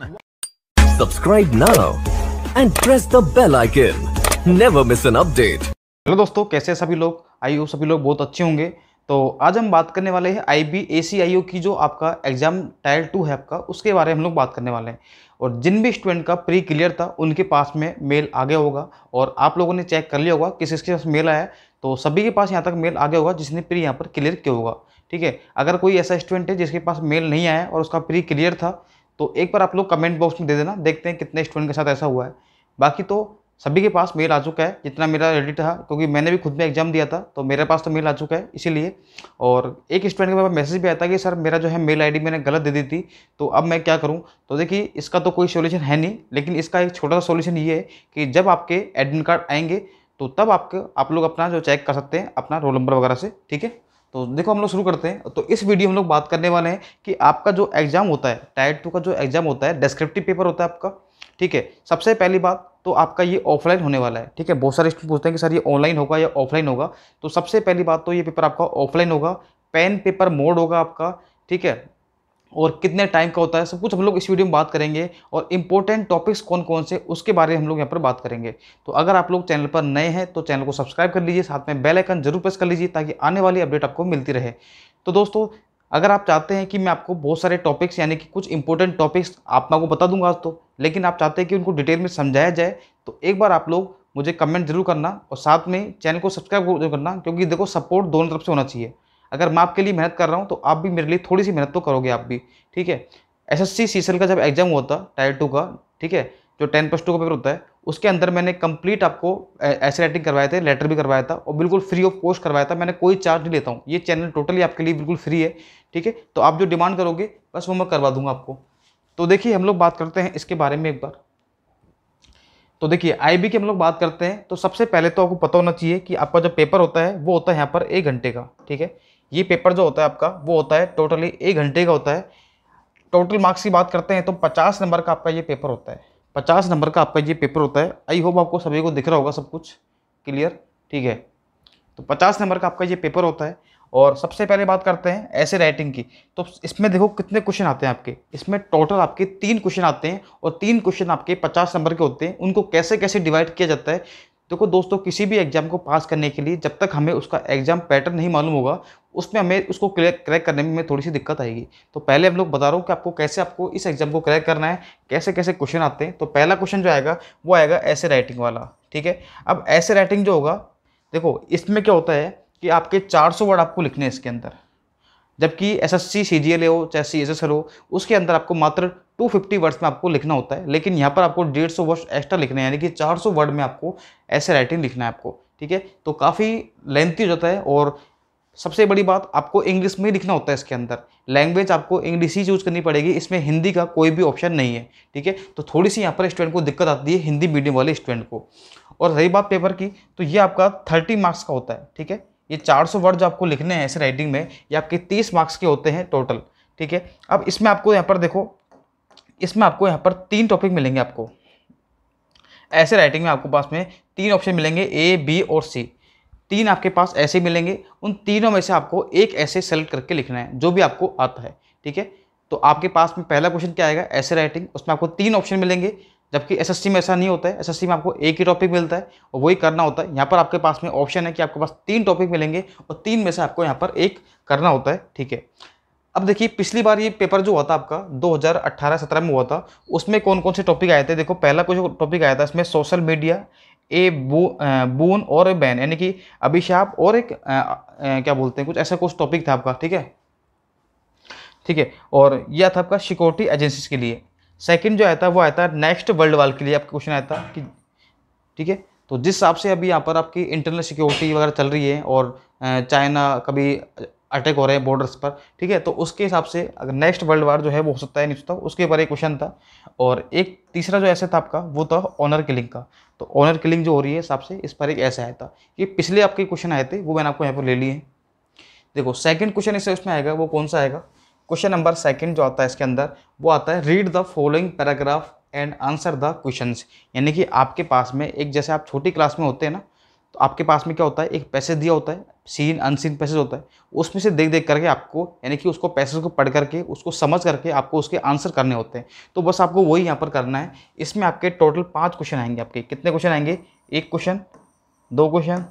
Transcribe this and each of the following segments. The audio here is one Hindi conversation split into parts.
subscribe now and press the bell icon never miss an update hello दोस्तों कैसे हैं सभी लोग आई होप सभी लोग बहुत अच्छे होंगे तो आज हम बात करने वाले हैं आई बी ए सी आई ओ की जो आपका एग्ज़ाम टायर टू है आपका उसके बारे में हम लोग बात करने वाले हैं और जिन भी स्टूडेंट का प्री क्लियर था उनके पास में मेल आ गया होगा और आप लोगों ने चेक कर लिया होगा किस किसके पास मेल आया तो सभी के पास यहाँ तक मेल आ गया होगा जिसने प्री यहाँ पर क्लियर किया होगा ठीक है अगर कोई ऐसा स्टूडेंट है जिसके पास मेल नहीं आया और उसका प्री क्लियर था तो एक बार आप लोग कमेंट बॉक्स में दे देना देखते हैं कितने स्टूडेंट के साथ ऐसा हुआ है बाकी तो सभी के पास मेल आ चुका है जितना मेरा रेडिट था क्योंकि मैंने भी खुद में एग्जाम दिया था तो मेरे पास तो मेल आ चुका है इसीलिए और एक स्टूडेंट के पास मैसेज भी आया था कि सर मेरा जो है मेल आईडी मैंने गलत दे दी थी तो अब मैं क्या करूं तो देखिए इसका तो कोई सोल्यूशन है नहीं लेकिन इसका एक छोटा सा सोल्यूशन ये है कि जब आपके एडमिट कार्ड आएंगे तो तब आपके आप लोग अपना जो चेक कर सकते हैं अपना रोल नंबर वगैरह से ठीक है तो देखो हम लोग शुरू करते हैं तो इस वीडियो हम लोग बात करने वाले हैं कि आपका जो एग्ज़ाम होता है टाइट टू का जो एग्ज़ाम होता है डिस्क्रिप्टिव पेपर होता है आपका ठीक है सबसे पहली बात तो आपका ये ऑफलाइन होने वाला है ठीक है बहुत सारे स्टूडेंट पूछते हैं कि सर ये ऑनलाइन होगा या ऑफलाइन होगा तो सबसे पहली बात तो ये पेपर आपका ऑफलाइन होगा पेन पेपर मोड होगा आपका ठीक है और कितने टाइम का होता है सब कुछ हम लोग इस वीडियो में बात करेंगे और इंपॉर्टेंट टॉपिक्स कौन कौन से उसके बारे में हम लोग यहाँ पर बात करेंगे तो अगर आप लोग चैनल पर नए हैं तो चैनल को सब्सक्राइब कर लीजिए साथ में बेल आइकन जरूर प्रेस कर लीजिए ताकि आने वाली अपडेट आपको मिलती रहे तो दोस्तों अगर आप चाहते हैं कि मैं आपको बहुत सारे टॉपिक्स यानी कि कुछ इंपॉर्टेंट टॉपिक्स आप मैं आपको बता दूंगा आज तो लेकिन आप चाहते हैं कि उनको डिटेल में समझाया जाए तो एक बार आप लोग मुझे कमेंट जरूर करना और साथ में चैनल को सब्सक्राइब जरूर करना क्योंकि देखो सपोर्ट दोनों तरफ से होना चाहिए अगर मैं आपके लिए मेहनत कर रहा हूँ तो आप भी मेरे लिए थोड़ी सी मेहनत तो करोगे आप भी ठीक है एस एस सी सीसल का जब एग्जाम हुआ था टायर टू का ठीक है जो टेन प्लस टू का पेपर होता है उसके अंदर मैंने कंप्लीट आपको ऐसे राइटिंग करवाए थे लेटर भी करवाया था और बिल्कुल फ्री ऑफ कॉस्ट करवाया था मैंने कोई चार्ज नहीं लेता हूँ ये चैनल टोटली आपके लिए बिल्कुल फ्री है ठीक है तो आप जो डिमांड करोगे बस वो मैं करवा दूंगा आपको तो देखिए हम लोग बात करते हैं इसके बारे में एक बार तो देखिए आईबी की हम लोग बात करते हैं तो सबसे पहले तो आपको पता होना चाहिए कि आपका जो पेपर होता है वो होता है यहाँ पर एक घंटे का ठीक है ये पेपर जो होता है आपका वो होता है टोटली एक घंटे का होता है टोटल मार्क्स की बात करते हैं तो पचास नंबर का आपका ये पेपर होता है पचास नंबर का आपका ये पेपर होता है आई होप आपको सभी को दिख रहा होगा सब कुछ क्लियर ठीक है तो पचास नंबर का आपका ये पेपर होता है और सबसे पहले बात करते हैं ऐसे राइटिंग की तो इसमें देखो कितने क्वेश्चन आते हैं आपके इसमें टोटल आपके तीन क्वेश्चन आते हैं और तीन क्वेश्चन आपके पचास नंबर के होते हैं उनको कैसे कैसे डिवाइड किया जाता है देखो दोस्तों किसी भी एग्जाम को पास करने के लिए जब तक हमें उसका एग्जाम पैटर्न नहीं मालूम होगा उसमें हमें उसको क्लियर क्रैक करने में थोड़ी सी दिक्कत आएगी तो पहले हम लोग बता रहा हूँ कि आपको कैसे आपको इस एग्जाम को क्रैक करना है कैसे कैसे क्वेश्चन आते हैं तो पहला क्वेश्चन जो आएगा वो आएगा ऐसे राइटिंग वाला ठीक है अब ऐसे राइटिंग जो होगा देखो इसमें क्या होता है कि आपके 400 वर्ड आपको लिखने हैं इसके अंदर जबकि S S C C G L हो चाहे सी एस एस एल हो उसके अंदर आपको मात्र 250 वर्ड्स में आपको लिखना होता है लेकिन यहाँ पर आपको 150 वर्ड्स एक्स्ट्रा लिखने है यानी कि 400 वर्ड में आपको ऐसे राइटिंग लिखना है आपको ठीक है तो काफ़ी लेंथी हो जाता है और सबसे बड़ी बात आपको इंग्लिश में लिखना होता है इसके अंदर लैंग्वेज आपको इंग्लिश ही चूज़ करनी पड़ेगी इसमें हिंदी का कोई भी ऑप्शन नहीं है ठीक है तो थोड़ी सी यहाँ पर स्टूडेंट को दिक्कत आती है हिंदी मीडियम वाले स्टूडेंट को और रही बात पेपर की तो ये आपका थर्टी मार्क्स का होता है ठीक है ये 400 जो आपको लिखने हैं ऐसे राइटिंग में ये आपके 30 मार्क्स के होते हैं टोटल ठीक है अब इसमें आपको यहाँ पर देखो इसमें आपको यहाँ पर तीन टॉपिक मिलेंगे आपको ऐसे राइटिंग में आपको पास में तीन ऑप्शन मिलेंगे ए बी और सी तीन आपके पास ऐसे मिलेंगे उन तीनों में से आपको एक ऐसे सेलेक्ट करके लिखना है जो भी आपको आता है ठीक है तो आपके पास में पहला क्वेश्चन क्या आएगा ऐसे राइटिंग उसमें आपको तीन ऑप्शन मिलेंगे जबकि एसएससी में ऐसा नहीं होता है एसएससी में आपको एक ही टॉपिक मिलता है और वही करना होता है यहाँ पर आपके पास में ऑप्शन है कि आपके पास तीन टॉपिक मिलेंगे और तीन में से आपको यहाँ पर एक करना होता है ठीक है अब देखिए पिछली बार ये पेपर जो हुआ था आपका 2018-17 में हुआ था उसमें कौन कौन से टॉपिक आए थे देखो पहला कुछ टॉपिक आया था इसमें सोशल मीडिया ए बू बून और ए बैन यानी कि अभिशाप और एक आ, आ, क्या बोलते हैं कुछ ऐसा कुछ टॉपिक था आपका ठीक है ठीक है और यह था आपका सिक्योरिटी एजेंसीज के लिए सेकंड जो आया था वो आया था नेक्स्ट वर्ल्ड वार के लिए आपका क्वेश्चन आया था कि ठीक है तो जिस हिसाब से अभी यहाँ पर आपकी इंटरनल सिक्योरिटी वगैरह चल रही है और चाइना कभी अटैक हो रहे हैं बॉर्डर्स पर ठीक है तो उसके हिसाब से अगर नेक्स्ट वर्ल्ड वार जो है वो हो सकता है नहीं सकता उसके ऊपर एक क्वेश्चन था और एक तीसरा जो ऐसा था आपका वो था ऑनर किलिंग का तो ऑनर किलिंग जो हो रही है हिसाब से इस पर एक ऐसा आया था कि पिछले आपके क्वेश्चन आए थे वो मैंने आपको यहाँ पर ले लिए देखो सेकंड क्वेश्चन इससे उसमें आएगा वो कौन सा आएगा क्वेश्चन नंबर सेकंड जो आता है इसके अंदर वो आता है read the following paragraph and answer the question यानी कि आपके पास में एक जैसे आप छोटी क्लास में होते हैं ना तो आपके पास में क्या होता है एक पैसेज दिया होता है सीन अनसीन पैसेज होता है उसमें से देख देख करके आपको यानी कि उसको पैसेज को पढ़ करके उसको समझ करके आपको उसके आंसर करने होते हैं तो बस आपको वही यहाँ पर करना है इसमें आपके टोटल पाँच क्वेश्चन आएंगे आपके कितने क्वेश्चन आएंगे एक क्वेश्चन दो क्वेश्चन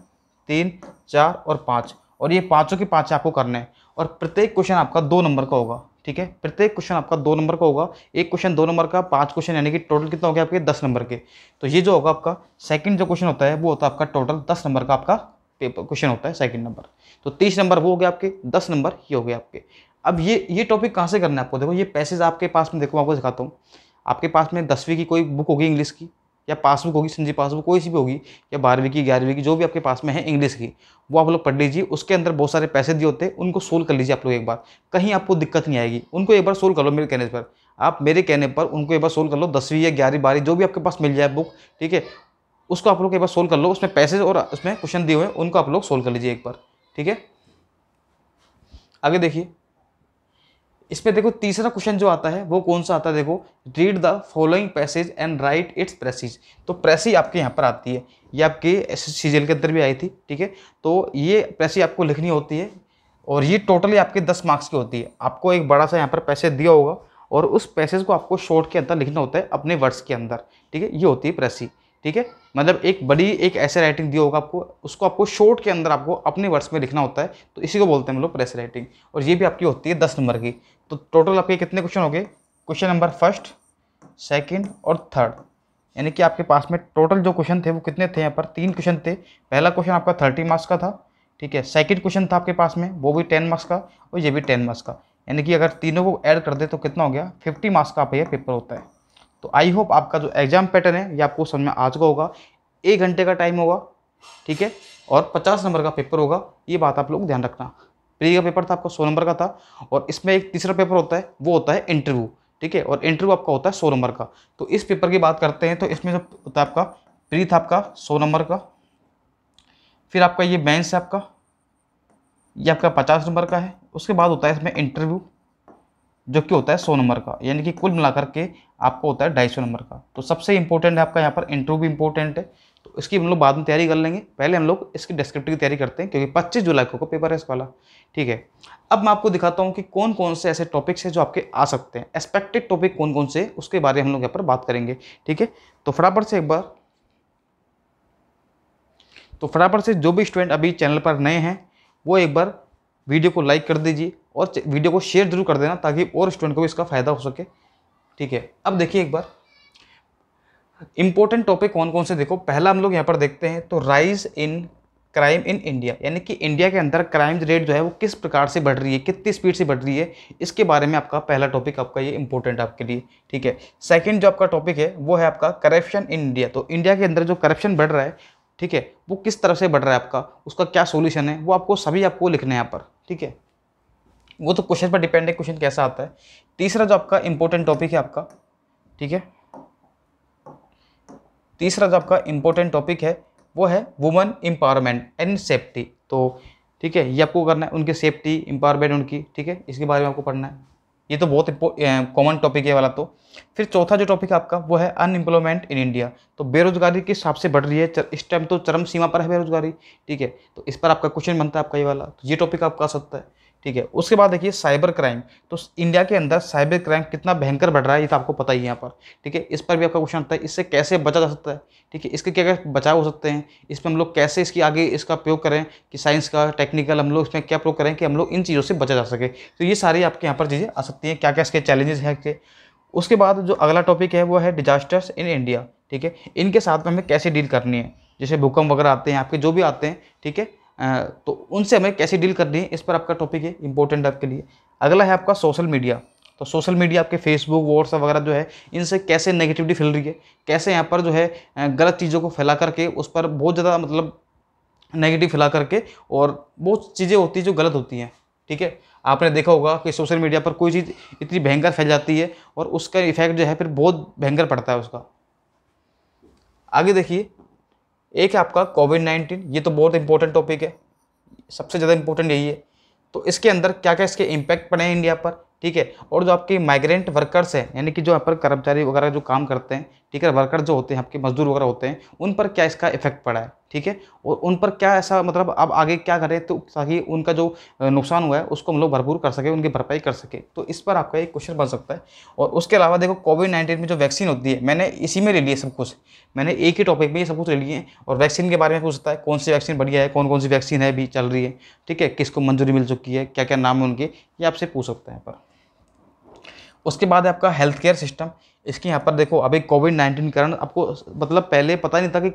तीन चार और पाँच और ये पाँचों के पाँच आपको करना है और प्रत्येक क्वेश्चन आपका दो नंबर का होगा ठीक है प्रत्येक क्वेश्चन आपका दो नंबर का होगा एक क्वेश्चन दो नंबर का पांच क्वेश्चन यानी कि टोटल कितना हो गया आपके दस नंबर के तो ये जो होगा आपका सेकंड जो क्वेश्चन होता है वो होता है आपका टोटल दस नंबर का आपका पेपर क्वेश्चन होता है सेकंड नंबर तो तीस नंबर वो हो गया आपके दस नंबर ये हो गया आपके अब ये ये टॉपिक कहाँ से करना है आपको देखो ये पैसेज आपके पास में देखो आपको दिखाता हूँ आपके पास में दसवीं की कोई बुक होगी इंग्लिश की या पासबुक होगी सिंधी पासबुक कोई सी भी होगी या बारहवीं की ग्यारहवीं की जो भी आपके पास में है इंग्लिश की वो आप लोग पढ़ लीजिए उसके अंदर बहुत सारे पैसे दिए होते हैं उनको सोल्व कर लीजिए आप लोग एक बार कहीं आपको दिक्कत नहीं आएगी उनको एक बार सोल्व कर लो मेरे कहने पर आप मेरे कहने पर उनको एक बार सोल्व कर लो दसवीं या ग्यारहवीं बारह जो भी आपके पास मिल जाए बुक ठीक है उसको आप लोग एक बार सोल्व कर लो उसमें पैसे और उसमें क्वेश्चन दिए हुए हैं उनको आप लोग सोल्व कर लीजिए एक बार ठीक है आगे देखिए इस पे देखो तीसरा क्वेश्चन जो आता है वो कौन सा आता है देखो read the following passage and write its precis तो प्रेसी आपके यहाँ पर आती है ये आपके एस एस के अंदर भी आई थी ठीक है तो ये प्रेसी आपको लिखनी होती है और ये टोटली आपके दस मार्क्स की होती है आपको एक बड़ा सा यहाँ पर पैसेज दिया होगा और उस पैसेज को आपको शॉर्ट के अंदर लिखना होता है अपने वर्ड्स के अंदर ठीक है ये होती है प्रेसी ठीक है मतलब एक बड़ी एक ऐसे राइटिंग दिया होगा आपको उसको आपको शॉर्ट के अंदर आपको अपने वर्ड्स में लिखना होता है तो इसी को बोलते हैं हम लोग प्रेस राइटिंग और ये भी आपकी होती है दस नंबर की तो टोटल आपके कितने क्वेश्चन हो गए क्वेश्चन नंबर फर्स्ट सेकंड और थर्ड यानी कि आपके पास में टोटल जो क्वेश्चन थे वो कितने थे यहाँ पर तीन क्वेश्चन थे पहला क्वेश्चन आपका थर्टी मार्क्स का था ठीक है सेकंड क्वेश्चन था आपके पास में वो भी टेन मार्क्स का और ये भी टेन मार्क्स का यानी कि अगर तीनों को ऐड कर दे तो कितना हो गया फिफ्टी मार्क्स का आपका ये पेपर होता है तो आई होप आपका जो एग्जाम पैटर्न है ये आपको समझ में आ चुका होगा एक घंटे का टाइम होगा ठीक है और पचास नंबर का पेपर होगा ये बात आप लोग ध्यान रखना प्री का पेपर था आपका सौ नंबर का था और इसमें एक तीसरा पेपर होता है वो होता है इंटरव्यू ठीक है और इंटरव्यू आपका होता है सौ नंबर का तो इस पेपर की बात करते हैं तो इसमें जो होता है आपका प्री था आपका सौ नंबर का फिर आपका ये मैंस है आपका ये आपका पचास नंबर का है उसके बाद होता है इसमें इंटरव्यू जो कि होता है सौ नंबर का यानी कि कुल मिलाकर के आपको होता है ढाई सौ नंबर का तो सबसे इंपॉर्टेंट है आपका यहाँ पर इंटरव्यू भी इंपॉर्टेंट है तो इसकी हम लोग बाद में तैयारी कर लेंगे पहले हम लोग इसकी डिस्क्रिप्टिव की तैयारी करते हैं क्योंकि पच्चीस जुलाई को पेपर है इस वाला ठीक है अब मैं आपको दिखाता हूँ कि कौन कौन से ऐसे टॉपिक्स हैं जो आपके आ सकते हैं एक्सपेक्टेड टॉपिक कौन कौन से उसके बारे में हम लोग यहाँ पर बात करेंगे ठीक है तो फटाफट से एक बार तो फटाफट से जो भी स्टूडेंट अभी चैनल पर नए हैं वो एक बार वीडियो को लाइक कर दीजिए और वीडियो को शेयर जरूर कर देना ताकि और स्टूडेंट को भी इसका फ़ायदा हो सके ठीक है अब देखिए एक बार इंपॉर्टेंट टॉपिक कौन कौन से देखो पहला हम लोग यहाँ पर देखते हैं तो rise in crime in India यानी कि इंडिया के अंदर क्राइम रेट जो है वो किस प्रकार से बढ़ रही है कितनी स्पीड से बढ़ रही है इसके बारे में आपका पहला टॉपिक आपका ये इंपॉर्टेंट आपके लिए ठीक है सेकंड जो आपका टॉपिक है वो है आपका करप्शन इन इंडिया तो इंडिया के अंदर जो करप्शन बढ़ रहा है ठीक है वो किस तरह से बढ़ रहा है आपका उसका क्या सोल्यूशन है वो आपको सभी आपको लिखना है यहाँ पर ठीक है वो तो क्वेश्चन पर डिपेंड है क्वेश्चन कैसा आता है तीसरा जो आपका इंपॉर्टेंट टॉपिक है आपका ठीक है तीसरा जो आपका इंपॉर्टेंट टॉपिक है वो है वुमेन एम्पावरमेंट एंड सेफ्टी तो ठीक है ये आपको करना है उनकी सेफ्टी एम्पावरमेंट उनकी ठीक है इसके बारे में आपको पढ़ना है ये तो बहुत कॉमन टॉपिक है वाला तो फिर चौथा जो टॉपिक आपका वो है अनएम्प्लॉयमेंट इन इंडिया तो बेरोजगारी किस हिसाब से बढ़ रही है इस टाइम तो चरम सीमा पर है बेरोजगारी ठीक है तो इस पर आपका क्वेश्चन बनता है आपका ये वाला तो ये टॉपिक आपका आ सकता है ठीक है उसके बाद देखिए साइबर क्राइम तो इंडिया के अंदर साइबर क्राइम कितना भयंकर बढ़ रहा है ये तो आपको पता ही है यहाँ पर ठीक है इस पर भी आपका क्वेश्चन आता है इससे कैसे बचा जा सकता है ठीक है इसके क्या क्या बचाव हो सकते हैं इस पर हम लोग कैसे इसकी आगे इसका प्रयोग करें कि साइंस का टेक्निकल हम लोग इसमें क्या प्रयोग करें कि हम लोग इन चीज़ों से बचा जा सके तो ये सारी आपके यहाँ पर चीज़ें आ सकती हैं क्या क्या इसके चैलेंजेस हैं के उसके बाद जो अगला टॉपिक है वो है डिजास्टर्स इन इंडिया ठीक है इनके साथ में हमें कैसे डील करनी है जैसे भूकंप वगैरह आते हैं आपके जो भी आते हैं ठीक है तो उनसे हमें कैसे डील करनी है इस पर आपका टॉपिक है इंपॉर्टेंट आपके लिए अगला है आपका सोशल मीडिया तो सोशल मीडिया आपके फेसबुक व्हाट्सअप वगैरह जो है इनसे कैसे नेगेटिविटी फैल रही है कैसे यहाँ पर जो है गलत चीज़ों को फैला करके उस पर बहुत ज़्यादा मतलब नेगेटिव फैला करके और बहुत चीज़ें होती हैं जो गलत होती हैं ठीक है आपने देखा होगा कि सोशल मीडिया पर कोई चीज़ इतनी भयंकर फैल जाती है और उसका इफेक्ट जो है फिर बहुत भयंकर पड़ता है उसका आगे देखिए एक है आपका कोविड नाइन्टीन ये तो बहुत इंपॉर्टेंट टॉपिक है सबसे ज़्यादा इंपॉर्टेंट यही है तो इसके अंदर क्या क्या इसके इम्पैक्ट पड़े हैं इंडिया पर ठीक है और जो आपके माइग्रेंट वर्कर्स हैं यानी कि जो यहाँ पर कर्मचारी वगैरह जो काम करते हैं ठीक है वर्कर जो होते हैं आपके मजदूर वगैरह होते हैं उन पर क्या इसका इफेक्ट पड़ा है ठीक है और उन पर क्या ऐसा मतलब अब आगे क्या करें तो ताकि उनका जो नुकसान हुआ है उसको हम लोग भरपूर कर सके उनकी भरपाई कर सके तो इस पर आपका एक क्वेश्चन बन सकता है और उसके अलावा देखो कोविड नाइन्टीन में जो वैक्सीन होती है मैंने इसी में ले लिया सब कुछ मैंने एक ही टॉपिक में ये सब कुछ ले लिए और वैक्सीन के बारे में पूछता है कौन सी वैक्सीन बढ़िया है कौन कौन सी वैक्सीन है अभी चल रही है ठीक है किसको मंजूरी मिल चुकी है क्या क्या नाम है उनके ये आपसे पूछ सकते हैं पर उसके बाद है आपका हेल्थ केयर सिस्टम इसके यहाँ पर देखो अभी कोविड नाइन्टीन कारण आपको मतलब पहले पता नहीं था कि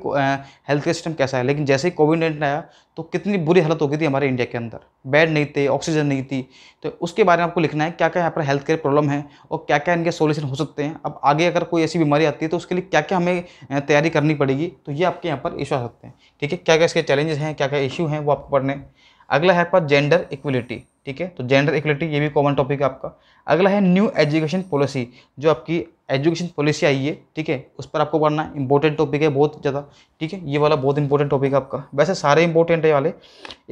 हेल्थ केयर सिस्टम कैसा है लेकिन जैसे ही कोविड नाइन्टीन आया तो कितनी बुरी हालत हो गई थी हमारे इंडिया के अंदर बेड नहीं थे ऑक्सीजन नहीं थी तो उसके बारे में आपको लिखना है क्या क्या यहाँ पर हेल्थ केयर प्रॉब्लम है और क्या क्या इनके सोल्यूशन हो सकते हैं अब आगे अगर कोई ऐसी बीमारी आती है तो उसके लिए क्या क्या हमें तैयारी करनी पड़ेगी तो ये आपके यहाँ पर इशू आ सकते हैं ठीक है क्या क्या इसके चैलेंजेस हैं क्या क्या इशू हैं वो आपको पढ़ने अगला है पर जेंडर इक्वलिटी ठीक है तो जेंडर इक्वलिटी ये भी कॉमन टॉपिक है आपका अगला है न्यू एजुकेशन पॉलिसी जो आपकी एजुकेशन पॉलिसी आई है ठीक है उस पर आपको पढ़ना है इंपॉर्टेंट टॉपिक है बहुत ज़्यादा ठीक है ये वाला बहुत इंपॉर्टेंट टॉपिक है आपका वैसे सारे इंपॉर्टेंट है वाले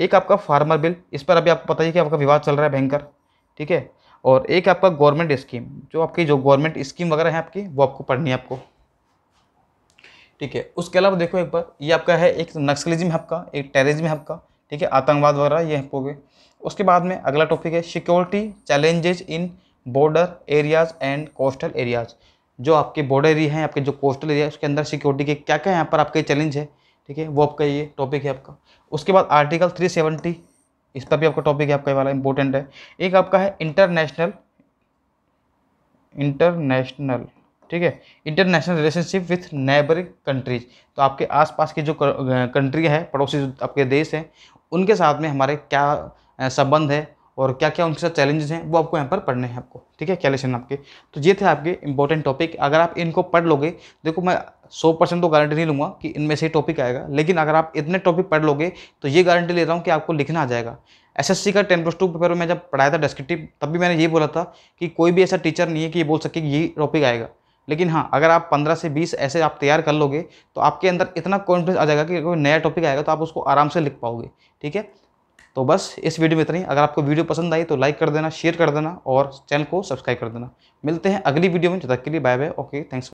एक आपका फार्मर बिल इस पर अभी आपको पता ही कि आपका विवाद चल रहा है भयंकर ठीक है और एक आपका गवर्नमेंट स्कीम जो आपकी जो गवर्नमेंट स्कीम वगैरह है आपकी वो आपको पढ़नी है आपको ठीक है उसके अलावा देखो एक बार ये आपका है एक नक्सलिज्म है आपका एक टेररिज्म है आपका ठीक है आतंकवाद वगैरह ये हो गए उसके बाद में अगला टॉपिक है security challenges in border areas and coastal areas जो आपके बॉर्डर एरिया हैं आपके जो कोस्टल एरिया है उसके अंदर सिक्योरिटी के क्या क्या यहाँ पर आपके चैलेंज है ठीक है वो आपका ये टॉपिक है आपका उसके बाद आर्टिकल थ्री सेवेंटी इस पर भी आपका टॉपिक है आपका वाला इंपॉर्टेंट है एक आपका है इंटरनेशनल इंटरनेशनल ठीक है international relationship with neighbouring countries तो आपके आसपास के जो कंट्री है पड़ोसी आपके देश हैं उनके साथ में हमारे क्या संबंध है और क्या क्या उनके साथ चैलेंजेस हैं वो आपको यहाँ पर पढ़ने हैं आपको ठीक है क्या लेसन आपके तो ये थे आपके इंपॉर्टेंट टॉपिक अगर आप इनको पढ़ लोगे देखो मैं सौ परसेंट तो गारंटी नहीं लूँगा कि इनमें से ही टॉपिक आएगा लेकिन अगर आप इतने टॉपिक पढ़ लोगे तो ये गारंटी ले रहा हूँ कि आपको लिखना आ जाएगा सी का टेन प्लस टू पेपर में जब पढ़ाया था डिस्क्रिप्टिव तब भी मैंने ये बोला था कि कोई भी ऐसा टीचर नहीं है कि ये बोल सके कि ये टॉपिक आएगा लेकिन हाँ अगर आप 15 से 20 ऐसे आप तैयार कर लोगे तो आपके अंदर इतना कॉन्फिडेंस आ जाएगा कि कोई नया टॉपिक आएगा तो आप उसको आराम से लिख पाओगे ठीक है तो बस इस वीडियो में इतना ही अगर आपको वीडियो पसंद आई तो लाइक कर देना शेयर कर देना और चैनल को सब्सक्राइब कर देना मिलते हैं अगली वीडियो में जब तक के लिए बाय बाय ओके थैंक्स